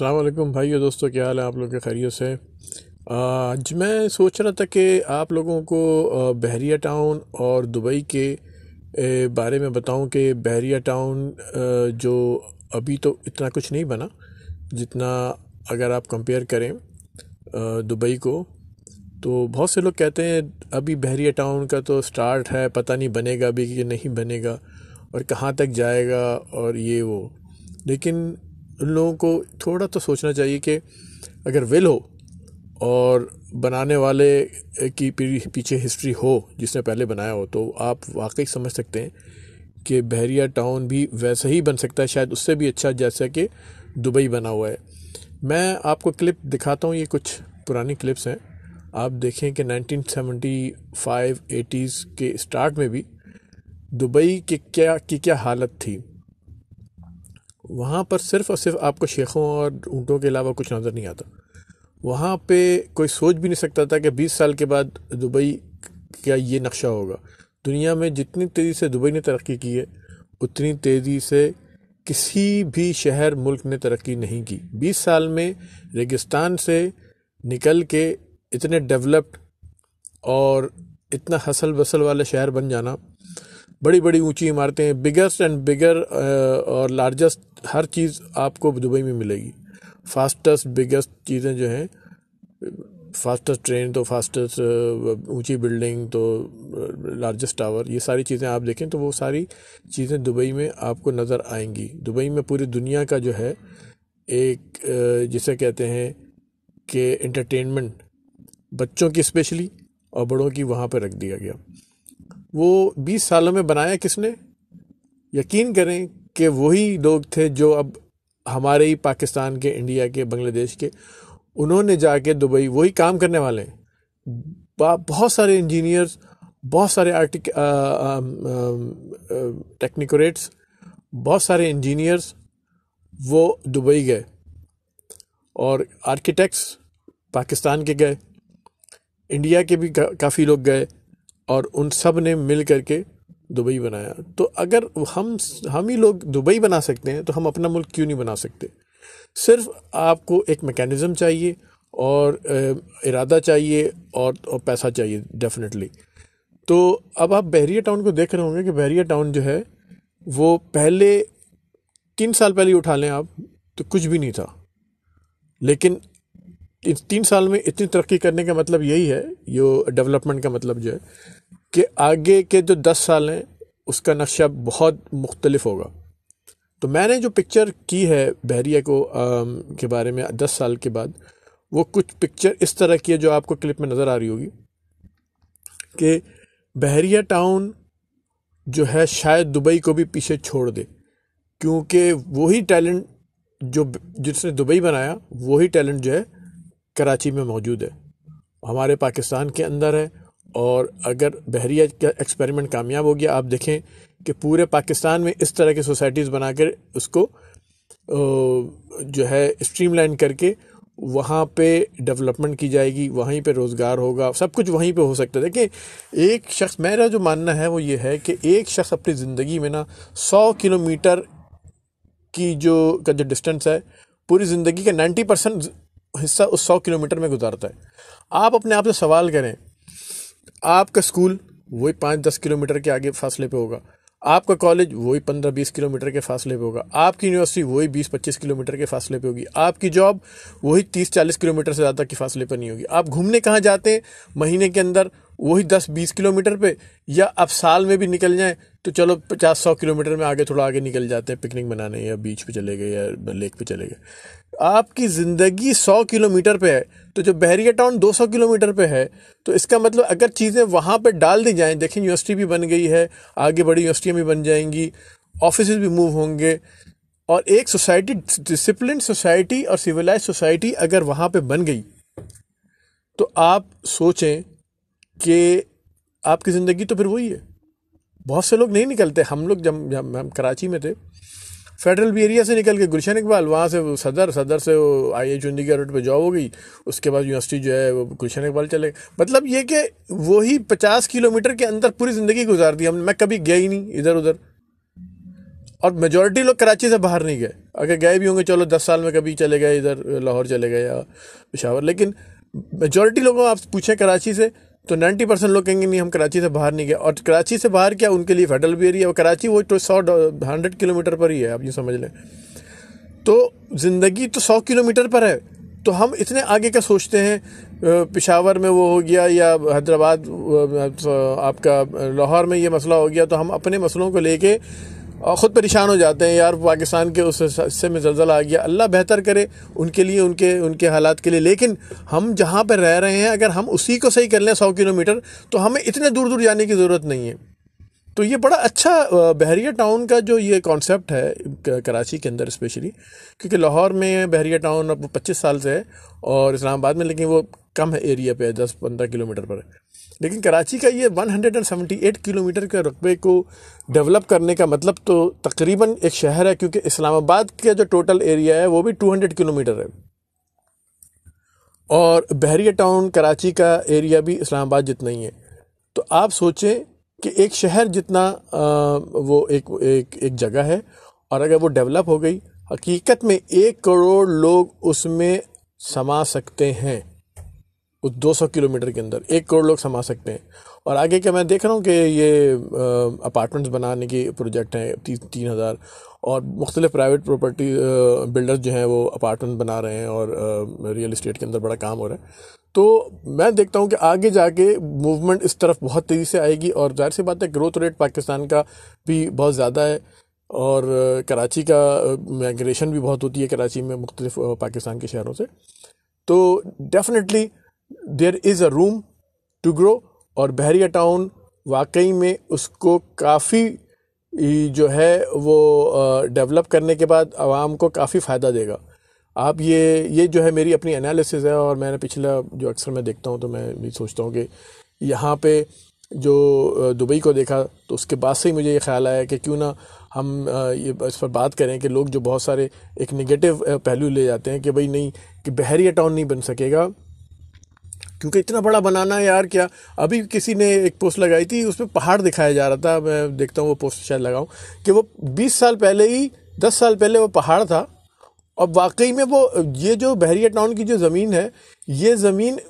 अल्लाम भाई और दोस्तों क्या हाल है आप लोग के खैरियत से आज मैं सोच रहा था कि आप लोगों को बहरिया टाउन और दुबई के बारे में बताऊं कि बहरिया टाउन जो अभी तो इतना कुछ नहीं बना जितना अगर आप कंपेयर करें दुबई को तो बहुत से लोग कहते हैं अभी बहरिया टाउन का तो स्टार्ट है पता नहीं बनेगा अभी कि नहीं बनेगा और कहाँ तक जाएगा और ये वो लेकिन उन लोगों को थोड़ा तो सोचना चाहिए कि अगर विल हो और बनाने वाले की पीछे हिस्ट्री हो जिसने पहले बनाया हो तो आप वाकई समझ सकते हैं कि बहरिया टाउन भी वैसे ही बन सकता है शायद उससे भी अच्छा जैसा कि दुबई बना हुआ है मैं आपको क्लिप दिखाता हूँ ये कुछ पुरानी क्लिप्स हैं आप देखें कि 1975 80s के स्टार्ट में भी दुबई के क्या की क्या हालत थी वहाँ पर सिर्फ और सिर्फ आपको शेखों और ऊँटों के अलावा कुछ नज़र नहीं आता वहाँ पे कोई सोच भी नहीं सकता था कि 20 साल के बाद दुबई का ये नक्शा होगा दुनिया में जितनी तेज़ी से दुबई ने तरक्की की है उतनी तेज़ी से किसी भी शहर मुल्क ने तरक्की नहीं की बीस साल में रेगिस्तान से निकल के इतने डेवलप्ड और इतना हसल बसल वाला शहर बन जाना बड़ी बड़ी ऊंची इमारतें बिगेस्ट एंड बिगर और लार्जेस्ट हर चीज़ आपको दुबई में मिलेगी फास्टेस्ट बिगेस्ट चीज़ें जो हैं फास्टेस्ट ट्रेन तो फास्टेस्ट uh, ऊंची बिल्डिंग तो लार्जेस्ट uh, टावर ये सारी चीज़ें आप देखें तो वो सारी चीज़ें दुबई में आपको नज़र आएंगी दुबई में पूरी दुनिया का जो है एक uh, जिसे कहते हैं कि इंटरटेनमेंट बच्चों की स्पेशली और बड़ों की वहाँ पर रख दिया गया वो 20 सालों में बनाया किसने यकीन करें कि वही लोग थे जो अब हमारे ही पाकिस्तान के इंडिया के बांग्लादेश के उन्होंने जाके दुबई वही काम करने वाले हैं बहुत सारे इंजीनियर्स बहुत सारे आर्टिक टेक्निकोरेट्स बहुत सारे इंजीनियर्स वो दुबई गए और आर्किटेक्ट्स पाकिस्तान के गए इंडिया के भी का, काफ़ी लोग गए और उन सब ने मिल करके दुबई बनाया तो अगर हम हम ही लोग दुबई बना सकते हैं तो हम अपना मुल्क क्यों नहीं बना सकते सिर्फ आपको एक मेकैनिज़म चाहिए और इरादा चाहिए और, और पैसा चाहिए डेफिनेटली तो अब आप बहरिया टाउन को देख रहे होंगे कि बहरिया टाउन जो है वो पहले तीन साल पहले उठा लें आप तो कुछ भी नहीं था लेकिन इस तीन साल में इतनी तरक्की करने का मतलब यही है जो डेवलपमेंट का मतलब जो है कि आगे के जो दस साल हैं उसका नक्शा बहुत मुख्तलफ होगा तो मैंने जो पिक्चर की है बहरिया को आ, के बारे में दस साल के बाद वो कुछ पिक्चर इस तरह की है जो आपको क्लिप में नज़र आ रही होगी कि बहरिया टाउन जो है शायद दुबई को भी पीछे छोड़ दे क्योंकि वही टैलेंट जो जिसने दुबई बनाया वही टैलेंट जो है कराची में मौजूद है हमारे पाकिस्तान के अंदर है और अगर बहरिया का एक्सपेरिमेंट कामयाब हो गया आप देखें कि पूरे पाकिस्तान में इस तरह की सोसाइटीज़ बनाकर उसको जो है स्ट्रीम लाइन करके वहाँ पे डेवलपमेंट की जाएगी वहीं पे रोज़गार होगा सब कुछ वहीं पे हो सकता है देखिए एक शख्स मेरा जो मानना है वो ये है कि एक शख्स अपनी ज़िंदगी में ना सौ किलोमीटर की जो का जो डिस्टेंस है पूरी ज़िंदगी का नाइन्टी परसेंट हिस्सा उस सौ किलोमीटर में गुजारता है आप अपने आप से सवाल करें आपका स्कूल वही पाँच दस किलोमीटर के आगे फासले पे होगा आपका कॉलेज वही पंद्रह बीस किलोमीटर के फासले पे होगा आपकी यूनिवर्सिटी वही बीस पच्चीस किलोमीटर के फासले पे होगी आपकी जॉब वही तीस चालीस किलोमीटर से ज़्यादा के फासले पर नहीं होगी आप घूमने कहाँ जाते हैं महीने के अंदर वही दस बीस किलोमीटर पे या अब साल में भी निकल जाए तो चलो पचास सौ किलोमीटर में आगे थोड़ा आगे निकल जाते हैं पिकनिक मनाने या बीच पे चले गए या लेक पे चले गए आपकी ज़िंदगी सौ किलोमीटर पे है तो जो बहरिया टाउन दो सौ किलोमीटर पे है तो इसका मतलब अगर चीज़ें वहाँ पे डाल दी जाएँ देखें यूनिवर्सिटी भी बन गई है आगे बड़ी यूनिवर्सिटियाँ भी बन जाएंगी ऑफिस भी मूव होंगे और एक सोसाइटी डिसिप्लिन सोसाइटी और सिविलाइज सोसाइटी अगर वहाँ पर बन गई तो आप सोचें कि आपकी ज़िंदगी तो फिर वही है बहुत से लोग नहीं निकलते हम लोग जब जब हम कराची में थे फेडरल भी एरिया से निकल के गुलशन इकबाल वहाँ से वो सदर सदर से आई एच के रोड पर जॉब हो गई उसके बाद यूनिवर्सिटी जो है वो गुलशन इकबाल चले मतलब ये कि वही पचास किलोमीटर के अंदर पूरी ज़िंदगी गुजार दी हमने मैं कभी गया ही नहीं इधर उधर और मेजोरिटी लोग कराची से बाहर नहीं गए अगर गए भी होंगे चलो दस साल में कभी चले गए इधर लाहौर चले गए या पिशावर लेकिन मेजोरिटी लोगों आप पूछें कराची से तो 90 परसेंट लोग कहेंगे नहीं हम कराची से बाहर नहीं गए और कराची से बाहर क्या उनके लिए फेडरल भी एरिया और कराची वो तो सौ हंड्रेड किलोमीटर पर ही है आप ये समझ लें तो ज़िंदगी तो सौ किलोमीटर पर है तो हम इतने आगे का सोचते हैं पिशावर में वो हो गया या हैदराबाद आपका लाहौर में ये मसला हो गया तो हम अपने मसलों को लेके और ख़ुद परेशान हो जाते हैं यार पाकिस्तान के उस हिस्से में जलजला आ गया अल्लाह बेहतर करे उनके लिए उनके उनके हालात के लिए लेकिन हम जहाँ पर रह रहे हैं अगर हम उसी को सही कर लें सौ किलोमीटर तो हमें इतने दूर दूर जाने की ज़रूरत नहीं है तो ये बड़ा अच्छा बहरिया टाउन का जो ये कॉन्सेप्ट है कराची के अंदर स्पेशली क्योंकि लाहौर में बहरिया टाउन अब 25 साल से है और इस्लामाबाद में लेकिन वो कम है एरिया पे दस पंद्रह किलोमीटर पर लेकिन कराची का ये 178 किलोमीटर के रकबे को डेवलप करने का मतलब तो तकरीबन एक शहर है क्योंकि इस्लामाबाद का जो टोटल एरिया है वो भी 200 किलोमीटर है और बहरिया टाउन कराची का एरिया भी इस्लामाबाद जितना ही है तो आप सोचें कि एक शहर जितना वो एक, एक एक जगह है और अगर वो डेवलप हो गई हकीकत में एक करोड़ लोग उसमें समा सकते हैं उस 200 किलोमीटर के अंदर एक करोड़ लोग समा सकते हैं और आगे क्या मैं देख रहा हूँ कि ये अपार्टमेंट्स बनाने की प्रोजेक्ट हैं ती, तीन हज़ार और मुख्तलिफ प्राइवेट प्रॉपर्टी बिल्डर्स जो हैं वो अपार्टमेंट बना रहे हैं और आ, रियल इस्टेट के अंदर बड़ा काम हो रहा है तो मैं देखता हूँ कि आगे जाके मूवमेंट इस तरफ बहुत तेज़ी से आएगी और जाहिर सी बात है ग्रोथ रेट पाकिस्तान का भी बहुत ज़्यादा है और कराची का माइग्रेशन भी बहुत होती है कराची में मुख्तलिफ पाकिस्तान के शहरों से तो definitely there is a room to grow और बहरिया टाउन वाकई में उसको काफ़ी जो है वो डेवलप करने के बाद आवाम को काफ़ी फ़ायदा देगा आप ये ये जो है मेरी अपनी एनालिसिस है और मैंने पिछला जो अक्सर मैं देखता हूँ तो मैं भी सोचता हूँ कि यहाँ पे जो दुबई को देखा तो उसके बाद से ही मुझे ये ख्याल आया कि क्यों ना हम ये इस पर बात करें कि लोग जो बहुत सारे एक निगेटिव पहलू ले जाते हैं कि भाई नहीं कि बहरिया टाउन नहीं बन सकेगा क्योंकि इतना बड़ा बनाना है यार क्या अभी किसी ने एक पोस्ट लगाई थी उसमें पहाड़ दिखाया जा रहा था मैं देखता हूँ वो पोस्ट शायद लगाऊँ कि वो बीस साल पहले ही दस साल पहले वो पहाड़ था और वाकई में वो ये जो बहरिया टाउन की जो ज़मीन है ये ज़मीन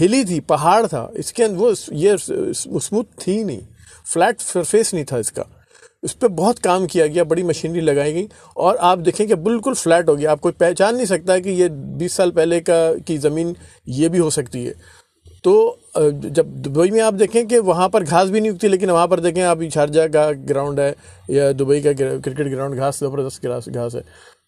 हिली थी पहाड़ था इसके अंदर वो ये स्मूथ थी नहीं फ्लैट सरफेस नहीं था इसका इस पर बहुत काम किया गया बड़ी मशीनरी लगाई गई और आप देखें कि बिल्कुल फ्लैट हो गया आप कोई पहचान नहीं सकता कि ये बीस साल पहले का की ज़मीन ये भी हो सकती है तो जब दुबई में आप देखें कि वहाँ पर घास भी नहीं उगती लेकिन वहाँ पर देखें आप शारजा का ग्राउंड है या दुबई का क्रिकेट ग्राउंड घास ज़बरदस्त घास घास है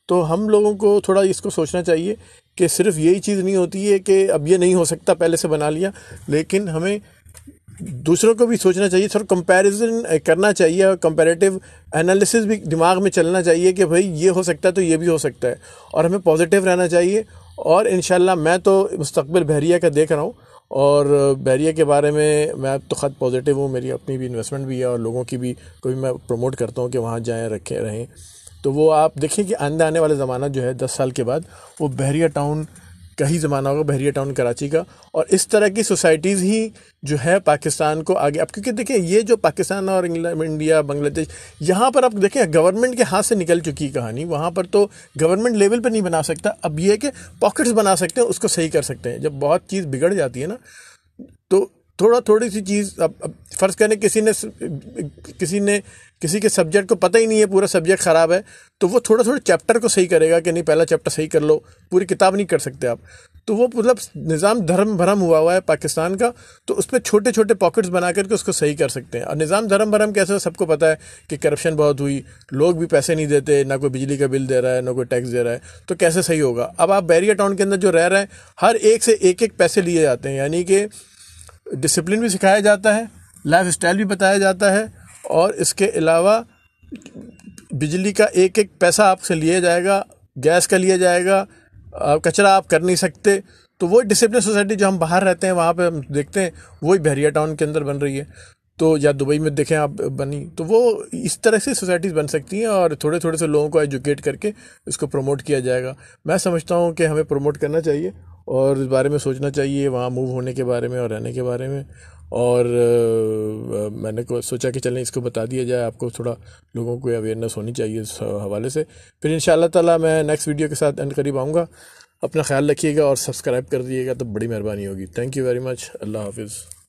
तो हम लोगों को थोड़ा इसको सोचना चाहिए कि सिर्फ यही चीज़ नहीं होती है कि अब ये नहीं हो सकता पहले से बना लिया लेकिन हमें दूसरों को भी सोचना चाहिए थोड़ा कंपैरिजन करना चाहिए और कंपैरेटिव एनालिसिस भी दिमाग में चलना चाहिए कि भाई ये हो सकता है तो ये भी हो सकता है और हमें पॉजिटिव रहना चाहिए और इन मैं तो मुस्तबिल बहरिया का देख रहा हूँ और बहरिया के बारे में मैं तो ख़त पॉजिटिव हूँ मेरी अपनी भी इन्वेस्टमेंट भी है और लोगों की भी कोई मैं प्रमोट करता हूँ कि वहाँ जाएँ रखें रहें तो वो आप देखें कि आंदा आने वाला ज़माना जो है दस साल के बाद वो बहरिया टाउन का ही ज़माना होगा बहरिया टाउन कराची का और इस तरह की सोसाइटीज़ ही जो है पाकिस्तान को आगे अब क्योंकि देखिए ये जो पाकिस्तान और इंडिया बांग्लादेश यहाँ पर आप देखें गवर्नमेंट के हाथ से निकल चुकी है कहानी वहाँ पर तो गवर्नमेंट लेवल पर नहीं बना सकता अब ये कि पॉकेट्स बना सकते हैं उसको सही कर सकते हैं जब बहुत चीज़ बिगड़ जाती है ना तो थोड़ा थोड़ी सी चीज़ अब, अब फ़र्ज़ करें किसी ने किसी ने किसी के सब्जेक्ट को पता ही नहीं है पूरा सब्जेक्ट ख़राब है तो वो थोड़ा थोड़ा चैप्टर को सही करेगा कि नहीं पहला चैप्टर सही कर लो पूरी किताब नहीं कर सकते आप तो वो मतलब निज़ाम धर्म भरम हुआ हुआ है पाकिस्तान का तो उसमें छोटे छोटे पॉकेट्स बना करके उसको सही कर सकते हैं और निज़ाम धर्म भरम कैसे सबको पता है कि करप्शन बहुत हुई लोग भी पैसे नहीं देते ना कोई बिजली का बिल दे रहा है ना कोई टैक्स दे रहा है तो कैसे सही होगा अब आप बैरिया टाउन के अंदर जो रह रहे हैं हर एक से एक एक पैसे लिए जाते हैं यानी कि डिसिप्लिन भी सिखाया जाता है लाइफ स्टाइल भी बताया जाता है और इसके अलावा बिजली का एक एक पैसा आपसे लिया जाएगा गैस का लिया जाएगा कचरा आप कर नहीं सकते तो वो डिसिप्लिन सोसाइटी जो हम बाहर रहते हैं वहाँ पे हम देखते हैं वही बहरिया टाउन के अंदर बन रही है तो या दुबई में देखें आप बनी तो वो इस तरह से सोसाइटीज़ बन सकती हैं और थोड़े थोड़े से लोगों को एजुकेट करके इसको प्रमोट किया जाएगा मैं समझता हूँ कि हमें प्रमोट करना चाहिए और इस बारे में सोचना चाहिए वहाँ मूव होने के बारे में और रहने के बारे में और आ, मैंने को सोचा कि चलें इसको बता दिया जाए आपको थोड़ा लोगों को अवेयरनेस होनी चाहिए इस हवाले से फिर इन ताला मैं नेक्स्ट वीडियो के साथ एंड करीब आऊँगा अपना ख्याल रखिएगा और सब्सक्राइब कर दिएगा तो बड़ी मेहरबानी होगी थैंक यू वेरी मच अल्लाह हाफिज़